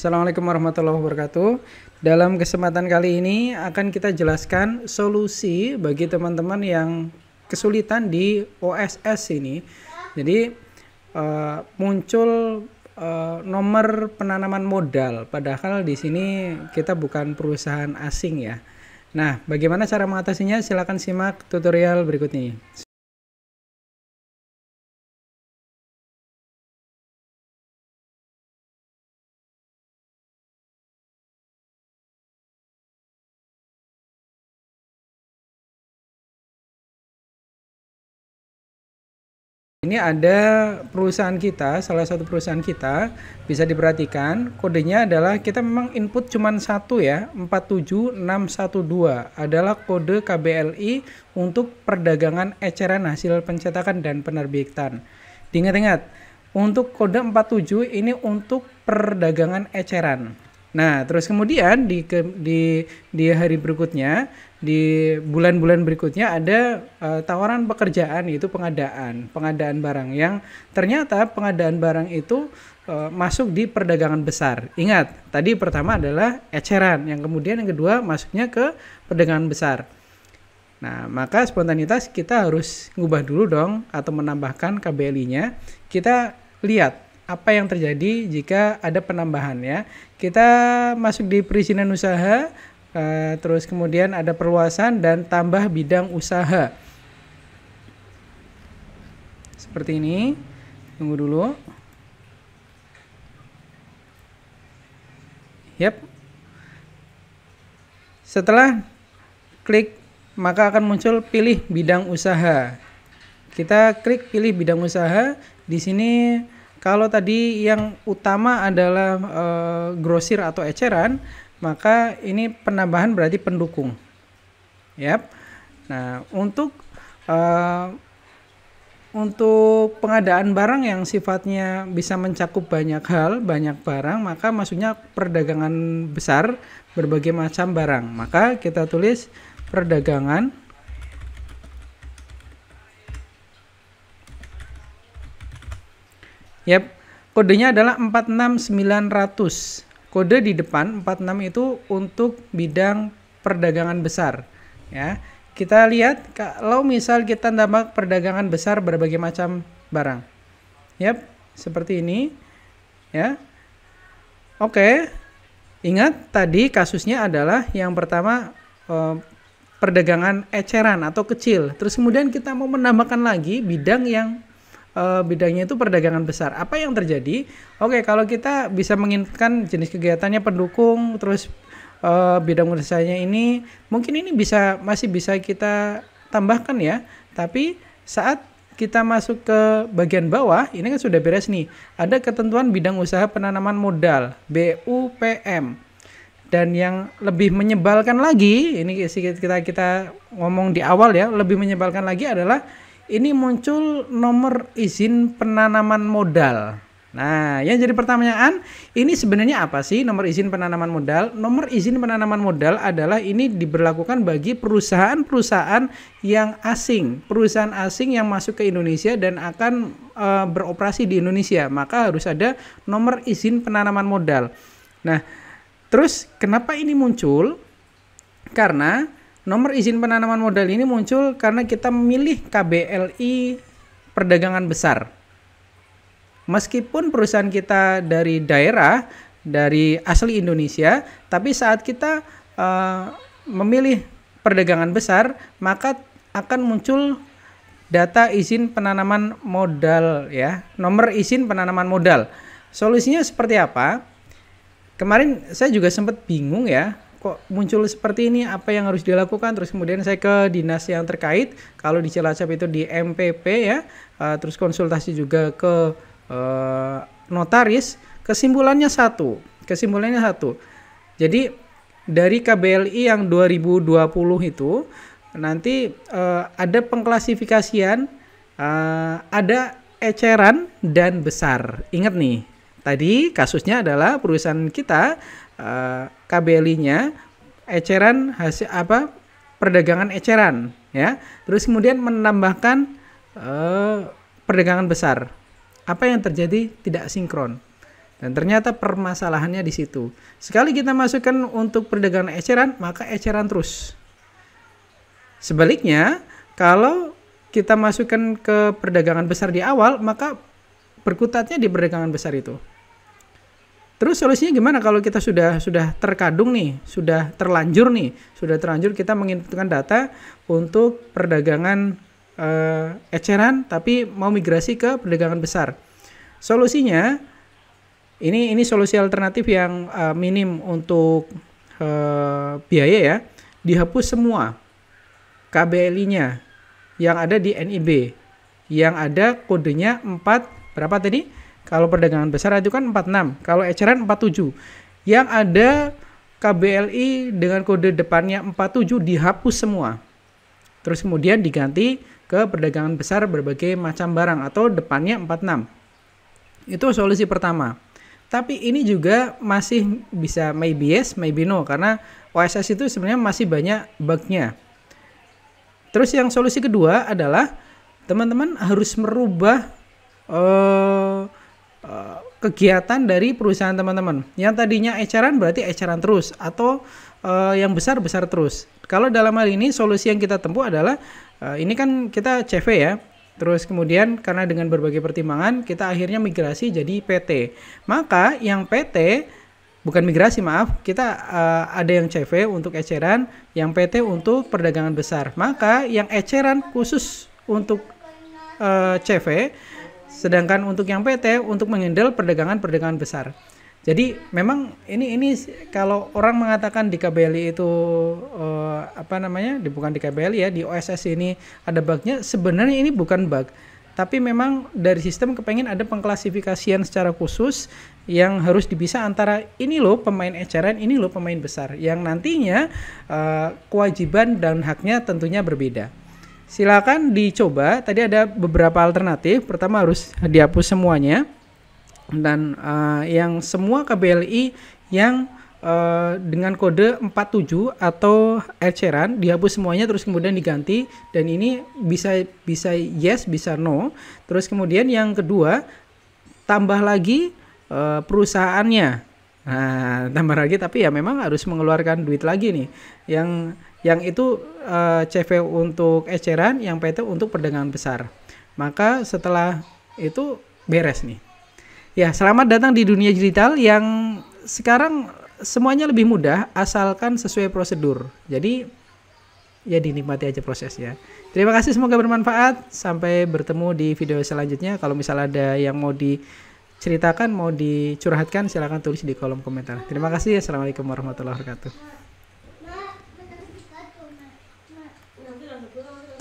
Assalamualaikum warahmatullahi wabarakatuh. Dalam kesempatan kali ini akan kita jelaskan solusi bagi teman-teman yang kesulitan di OSS ini. Jadi uh, muncul uh, nomor penanaman modal, padahal di sini kita bukan perusahaan asing ya. Nah, bagaimana cara mengatasinya? Silakan simak tutorial berikut ini. ini ada perusahaan kita, salah satu perusahaan kita bisa diperhatikan kodenya adalah kita memang input cuma satu ya 47612 adalah kode KBLI untuk perdagangan eceran hasil pencetakan dan penerbitan. ingat ingat untuk kode 47 ini untuk perdagangan eceran. Nah, terus kemudian di ke, di di hari berikutnya, di bulan-bulan berikutnya ada uh, tawaran pekerjaan yaitu pengadaan, pengadaan barang yang ternyata pengadaan barang itu uh, masuk di perdagangan besar. Ingat, tadi pertama adalah eceran, yang kemudian yang kedua masuknya ke perdagangan besar. Nah, maka spontanitas kita harus ngubah dulu dong atau menambahkan KBLI-nya. Kita lihat apa yang terjadi jika ada penambahan ya. Kita masuk di perizinan usaha, uh, terus kemudian ada perluasan dan tambah bidang usaha. Seperti ini. Tunggu dulu. yep Setelah klik maka akan muncul pilih bidang usaha. Kita klik pilih bidang usaha. Di sini kalau tadi yang utama adalah e, grosir atau eceran, maka ini penambahan berarti pendukung. Yap. Nah, untuk e, untuk pengadaan barang yang sifatnya bisa mencakup banyak hal, banyak barang, maka maksudnya perdagangan besar berbagai macam barang. Maka kita tulis perdagangan Yep. kodenya adalah 46900. Kode di depan 46 itu untuk bidang perdagangan besar. Ya, kita lihat kalau misal kita tambah perdagangan besar berbagai macam barang. Yap, seperti ini. Ya. Oke. Ingat tadi kasusnya adalah yang pertama eh, perdagangan eceran atau kecil. Terus kemudian kita mau menambahkan lagi bidang yang uh, bidangnya itu perdagangan besar. Apa yang terjadi? Oke, okay, kalau kita bisa menginginkan jenis kegiatannya pendukung, terus uh, bidang usahanya ini, mungkin ini bisa masih bisa kita tambahkan ya. Tapi saat kita masuk ke bagian bawah, ini kan sudah beres nih. Ada ketentuan bidang usaha penanaman modal (BUPM). Dan yang lebih menyebalkan lagi, ini kita kita ngomong di awal ya, lebih menyebalkan lagi adalah ini muncul nomor izin penanaman modal. Nah, yang jadi pertanyaan, ini sebenarnya apa sih nomor izin penanaman modal? Nomor izin penanaman modal adalah ini diberlakukan bagi perusahaan-perusahaan yang asing, perusahaan asing yang masuk ke Indonesia dan akan e, beroperasi di Indonesia. Maka harus ada nomor izin penanaman modal. Nah, terus kenapa ini muncul? Karena Nomor izin penanaman modal ini muncul karena kita memilih KBLI perdagangan besar. Meskipun perusahaan kita dari daerah, dari asli Indonesia, tapi saat kita uh, memilih perdagangan besar, maka akan muncul data izin penanaman modal ya, nomor izin penanaman modal. Solusinya seperti apa? Kemarin saya juga sempat bingung ya, kok muncul seperti ini apa yang harus dilakukan terus kemudian saya ke dinas yang terkait kalau di Cilacap itu di MPP ya uh, terus konsultasi juga ke uh, notaris kesimpulannya satu kesimpulannya satu jadi dari KBLI yang 2020 itu nanti uh, ada pengklasifikasian uh, ada eceran dan besar ingat nih tadi kasusnya adalah perusahaan kita KBLI-nya eceran hasil apa perdagangan eceran ya. Terus kemudian menambahkan eh, perdagangan besar. Apa yang terjadi tidak sinkron. Dan ternyata permasalahannya di situ. Sekali kita masukkan untuk perdagangan eceran, maka eceran terus. Sebaliknya, kalau kita masukkan ke perdagangan besar di awal, maka berkutatnya di perdagangan besar itu. Terus solusinya gimana kalau kita sudah sudah terkadung nih, sudah terlanjur nih, sudah terlanjur kita menginputkan data untuk perdagangan uh, eceran tapi mau migrasi ke perdagangan besar. Solusinya ini ini solusi alternatif yang uh, minim untuk uh, biaya ya, dihapus semua KBLI-nya yang ada di NIB yang ada kodenya 4 berapa tadi? Kalau perdagangan besar itu kan 46, kalau eceran 47. Yang ada KBLI dengan kode depannya 47 dihapus semua. Terus kemudian diganti ke perdagangan besar berbagai macam barang atau depannya 46. Itu solusi pertama. Tapi ini juga masih bisa maybe yes, maybe no karena OSS itu sebenarnya masih banyak bugnya. Terus yang solusi kedua adalah teman-teman harus merubah eh, Eh, kegiatan dari perusahaan teman-teman. Yang tadinya eceran berarti eceran terus atau uh, yang besar besar terus. Kalau dalam hal ini solusi yang kita tempuh adalah uh, ini kan kita CV ya. Terus kemudian karena dengan berbagai pertimbangan kita akhirnya migrasi jadi PT. Maka yang PT bukan migrasi maaf kita uh, ada yang CV untuk eceran yang PT untuk perdagangan besar maka yang eceran khusus untuk uh, CV Sedangkan untuk yang PT untuk mengendal perdagangan-perdagangan besar. Jadi memang ini ini kalau orang mengatakan di KBLI itu eh, apa namanya? Di, bukan di KBLI ya, di OSS ini ada bugnya. Sebenarnya ini bukan bug, tapi memang dari sistem kepengen ada pengklasifikasian secara khusus yang harus dipisah antara ini loh pemain eceran, ini loh pemain besar. Yang nantinya eh, kewajiban dan haknya tentunya berbeda silakan dicoba. Tadi ada beberapa alternatif. Pertama harus dihapus semuanya dan uh, yang semua KBLI yang uh, dengan kode 47 atau eceran dihapus semuanya terus kemudian diganti dan ini bisa bisa yes bisa no. Terus kemudian yang kedua tambah lagi uh, perusahaannya. Nah, tambah lagi tapi ya memang harus mengeluarkan duit lagi nih. Yang yang itu uh, eh, CV untuk eceran, yang PT untuk perdagangan besar. Maka setelah itu beres nih. Ya, selamat datang di dunia digital yang sekarang semuanya lebih mudah asalkan sesuai prosedur. Jadi ya dinikmati aja prosesnya. Terima kasih semoga bermanfaat. Sampai bertemu di video selanjutnya. Kalau misal ada yang mau diceritakan, mau dicurhatkan silahkan tulis di kolom komentar. Terima kasih. Assalamualaikum warahmatullahi wabarakatuh.